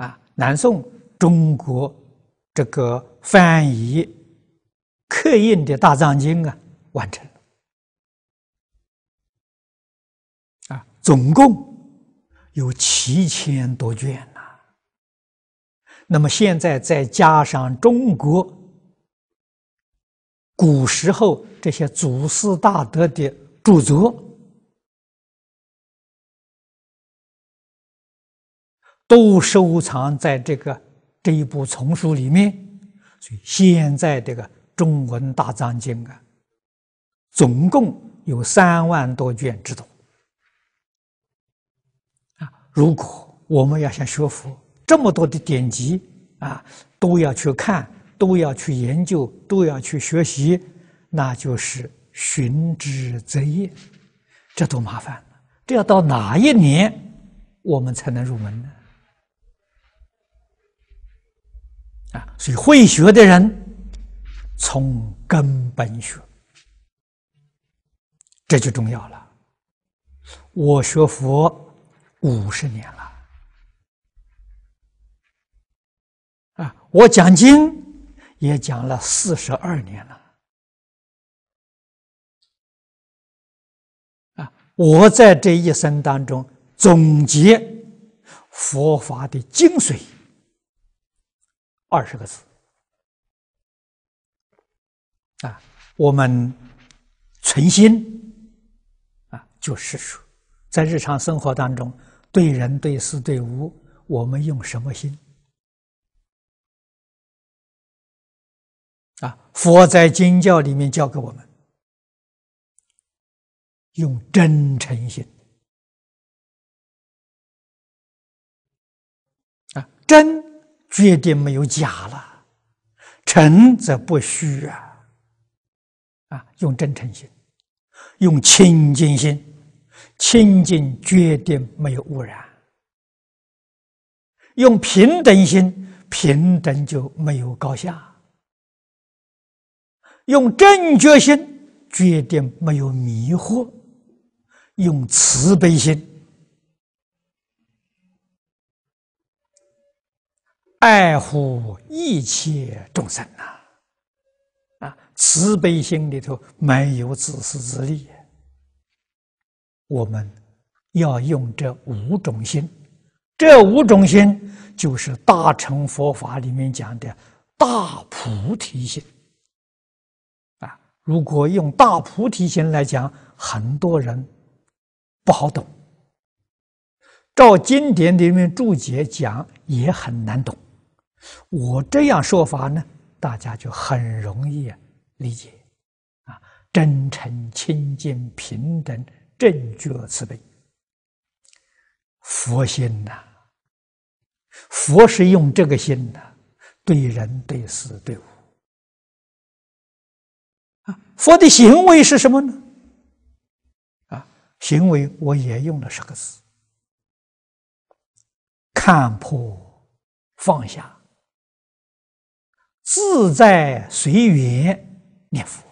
啊，南宋中国这个翻译刻印的大藏经啊，完成。啊，总共有七千多卷呐。那么现在再加上中国古时候这些祖师大德的著作。都收藏在这个这一部丛书里面，所以现在这个中文大藏经啊，总共有三万多卷之多。啊，如果我们要想学佛，这么多的典籍啊，都要去看，都要去研究，都要去学习，那就是寻枝择叶，这多麻烦！这要到哪一年我们才能入门呢？所以，会学的人，从根本学，这就重要了。我学佛五十年了，啊，我讲经也讲了四十二年了，啊，我在这一生当中总结佛法的精髓。二十个字，啊，我们存心啊，就是说，在日常生活当中，对人对事对物，我们用什么心？啊，佛在经教里面教给我们，用真诚心啊，真。决定没有假了，诚则不虚啊！啊，用真诚心，用清净心，清净决定没有污染；用平等心，平等就没有高下；用正觉心，决定没有迷惑；用慈悲心。爱护一切众生呐，啊，慈悲心里头没有自私自利。我们要用这五种心，这五种心就是大乘佛法里面讲的大菩提心。啊，如果用大菩提心来讲，很多人不好懂。照经典里面注解讲，也很难懂。我这样说法呢，大家就很容易理解啊！真诚、清净、平等、正觉、慈悲，佛心呐。佛是用这个心呐，对人、对事、对物啊。佛的行为是什么呢？啊，行为我也用了十个字：看破、放下。自在随缘念佛。